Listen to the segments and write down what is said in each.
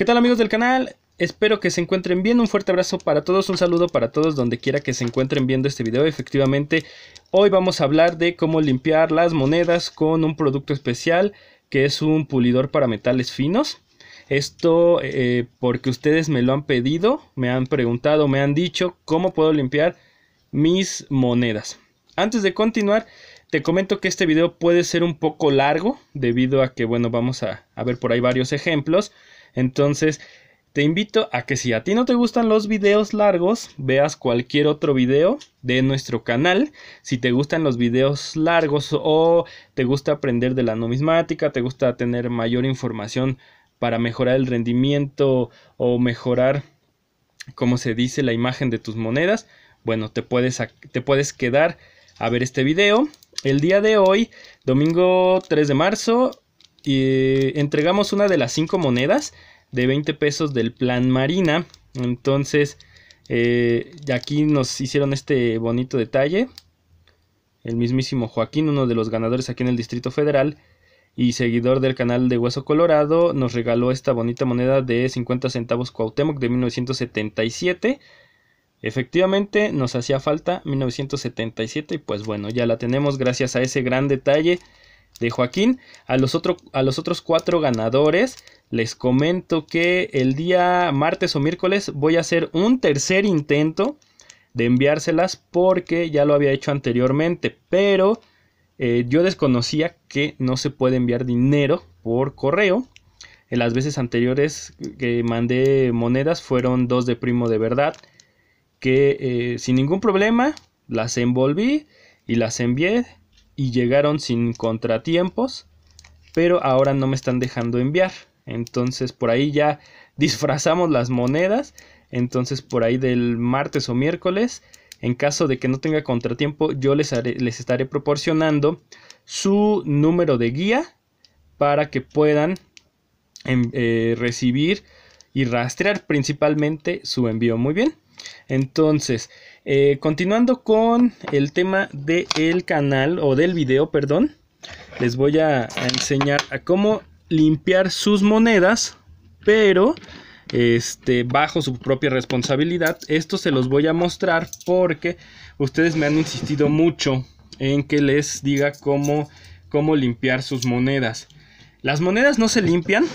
¿Qué tal amigos del canal? Espero que se encuentren bien, un fuerte abrazo para todos, un saludo para todos donde quiera que se encuentren viendo este video. Efectivamente, hoy vamos a hablar de cómo limpiar las monedas con un producto especial que es un pulidor para metales finos. Esto eh, porque ustedes me lo han pedido, me han preguntado, me han dicho cómo puedo limpiar mis monedas. Antes de continuar, te comento que este video puede ser un poco largo debido a que, bueno, vamos a ver por ahí varios ejemplos. Entonces, te invito a que si a ti no te gustan los videos largos, veas cualquier otro video de nuestro canal. Si te gustan los videos largos o te gusta aprender de la numismática, te gusta tener mayor información para mejorar el rendimiento o mejorar, como se dice, la imagen de tus monedas, bueno, te puedes, te puedes quedar a ver este video. El día de hoy, domingo 3 de marzo, y entregamos una de las cinco monedas de 20 pesos del plan Marina. Entonces, eh, aquí nos hicieron este bonito detalle. El mismísimo Joaquín, uno de los ganadores aquí en el Distrito Federal y seguidor del canal de Hueso Colorado, nos regaló esta bonita moneda de 50 centavos Cuauhtémoc de 1977. Efectivamente, nos hacía falta 1977 y pues bueno, ya la tenemos gracias a ese gran detalle de Joaquín. A los, a los otros cuatro ganadores les comento que el día martes o miércoles voy a hacer un tercer intento de enviárselas porque ya lo había hecho anteriormente, pero eh, yo desconocía que no se puede enviar dinero por correo. En las veces anteriores que mandé monedas fueron dos de primo de verdad que eh, sin ningún problema las envolví y las envié y llegaron sin contratiempos, pero ahora no me están dejando enviar. Entonces por ahí ya disfrazamos las monedas. Entonces por ahí del martes o miércoles, en caso de que no tenga contratiempo, yo les, haré, les estaré proporcionando su número de guía para que puedan em, eh, recibir y rastrear principalmente su envío. Muy bien. Entonces, eh, continuando con el tema del canal o del video, perdón, les voy a, enseñar a cómo limpiar sus monedas, pero este, bajo su propia responsabilidad. Esto se los voy a mostrar porque ustedes me han insistido mucho en que les diga cómo, cómo limpiar sus monedas. Las monedas no se limpian,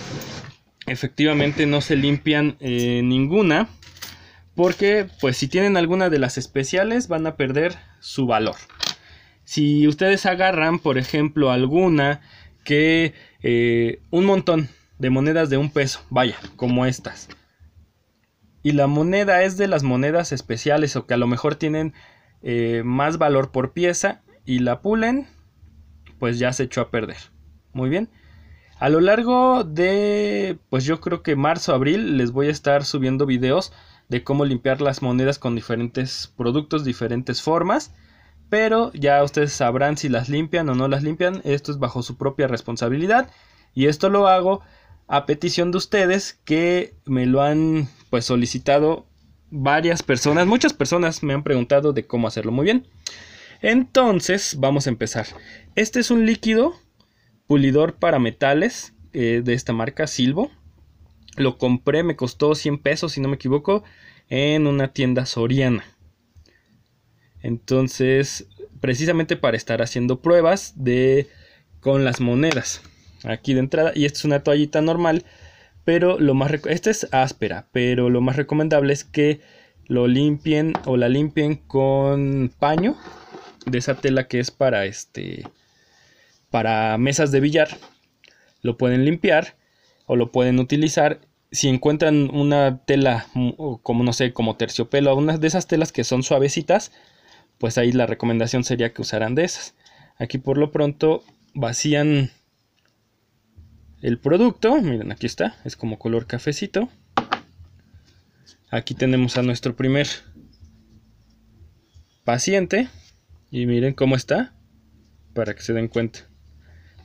efectivamente no se limpian eh, ninguna. Porque pues si tienen alguna de las especiales van a perder su valor. Si ustedes agarran, por ejemplo, alguna que eh, un montón de monedas de un peso, vaya, como estas. Y la moneda es de las monedas especiales o que a lo mejor tienen eh, más valor por pieza y la pulen, pues ya se echó a perder. Muy bien. A lo largo de, pues yo creo que marzo, abril, les voy a estar subiendo videos de cómo limpiar las monedas con diferentes productos, diferentes formas. Pero ya ustedes sabrán si las limpian o no las limpian. Esto es bajo su propia responsabilidad. Y esto lo hago a petición de ustedes que me lo han pues solicitado varias personas. Muchas personas me han preguntado de cómo hacerlo muy bien. Entonces vamos a empezar. Este es un líquido pulidor para metales eh, de esta marca Silvo. Lo compré, me costó 100 pesos, si no me equivoco, en una tienda soriana. Entonces, precisamente para estar haciendo pruebas de con las monedas. Aquí de entrada, y esta es una toallita normal, pero lo más esta es áspera, pero lo más recomendable es que lo limpien o la limpien con paño de esa tela que es para este para mesas de billar. Lo pueden limpiar o lo pueden utilizar. Si encuentran una tela mm, como no sé, como terciopelo, una de esas telas que son suavecitas, pues ahí la recomendación sería que usaran de esas. Aquí por lo pronto vacían el producto, miren aquí está, es como color cafecito. Aquí tenemos a nuestro primer paciente y miren cómo está para que se den cuenta.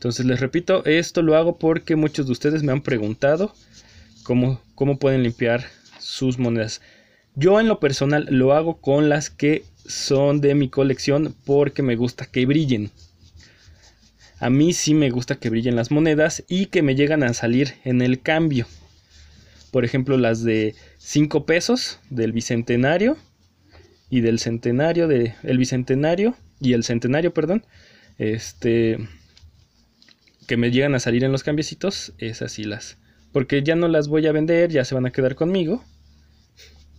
Entonces les repito, esto lo hago porque muchos de ustedes me han preguntado cómo, cómo pueden limpiar sus monedas. Yo en lo personal lo hago con las que son de mi colección porque me gusta que brillen. A mí sí me gusta que brillen las monedas y que me llegan a salir en el cambio. Por ejemplo, las de 5 pesos del bicentenario y del centenario de el bicentenario y el centenario, perdón. Este que me llegan a salir en los cambiecitos, esas así las. Porque ya no las voy a vender, ya se van a quedar conmigo.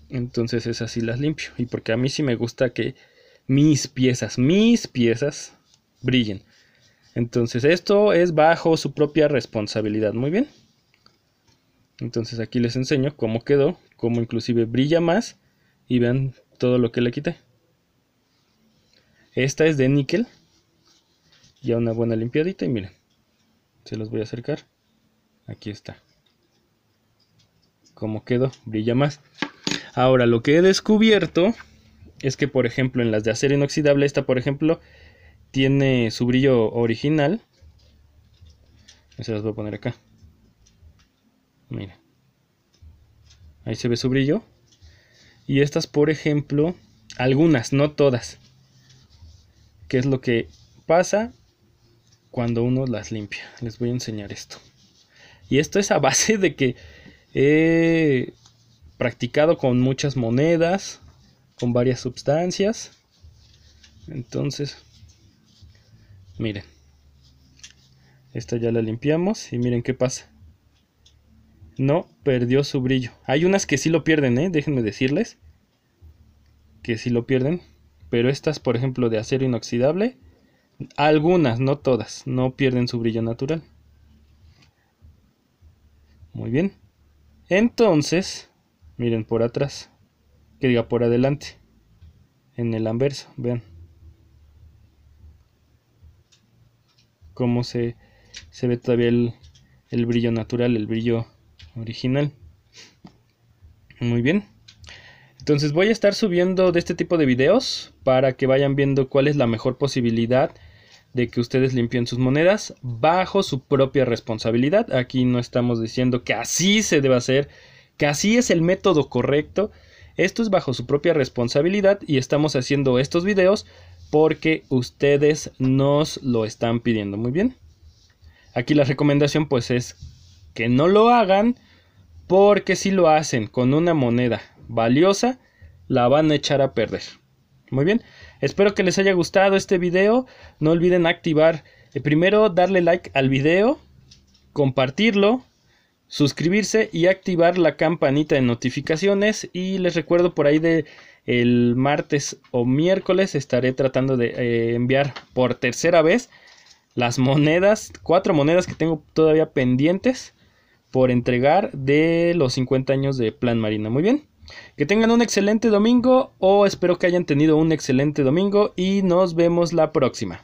Entonces esas así las limpio. Y porque a mí sí me gusta que mis piezas, mis piezas brillen. Entonces esto es bajo su propia responsabilidad. Muy bien. Entonces aquí les enseño cómo quedó, cómo inclusive brilla más. Y vean todo lo que le quité. Esta es de níquel. Ya una buena limpiadita y miren se los voy a acercar aquí está como quedó brilla más ahora lo que he descubierto es que por ejemplo en las de acero inoxidable esta por ejemplo tiene su brillo original se las voy a poner acá mira ahí se ve su brillo y estas por ejemplo algunas no todas qué es lo que pasa cuando uno las limpia. Les voy a enseñar esto. Y esto es a base de que he practicado con muchas monedas, con varias sustancias. Entonces, miren. Esta ya la limpiamos y miren qué pasa. No perdió su brillo. Hay unas que sí lo pierden, ¿eh? déjenme decirles. Que sí lo pierden. Pero estas, por ejemplo, de acero inoxidable, algunas, no todas, no pierden su brillo natural. Muy bien. Entonces, miren por atrás, que diga por adelante, en el anverso, vean. Cómo se, se ve todavía el, el brillo natural, el brillo original. Muy bien. Entonces voy a estar subiendo de este tipo de videos para que vayan viendo cuál es la mejor posibilidad de que ustedes limpien sus monedas bajo su propia responsabilidad. Aquí no estamos diciendo que así se debe hacer, que así es el método correcto. Esto es bajo su propia responsabilidad y estamos haciendo estos videos porque ustedes nos lo están pidiendo. Muy bien. Aquí la recomendación pues es que no lo hagan porque si lo hacen con una moneda valiosa la van a echar a perder. Muy bien. Espero que les haya gustado este video. No olviden activar, eh, primero darle like al video, compartirlo, suscribirse y activar la campanita de notificaciones. Y les recuerdo por ahí de el martes o miércoles estaré tratando de eh, enviar por tercera vez las monedas, cuatro monedas que tengo todavía pendientes por entregar de los 50 años de Plan Marina. Muy bien. Que tengan un excelente domingo o espero que hayan tenido un excelente domingo y nos vemos la próxima.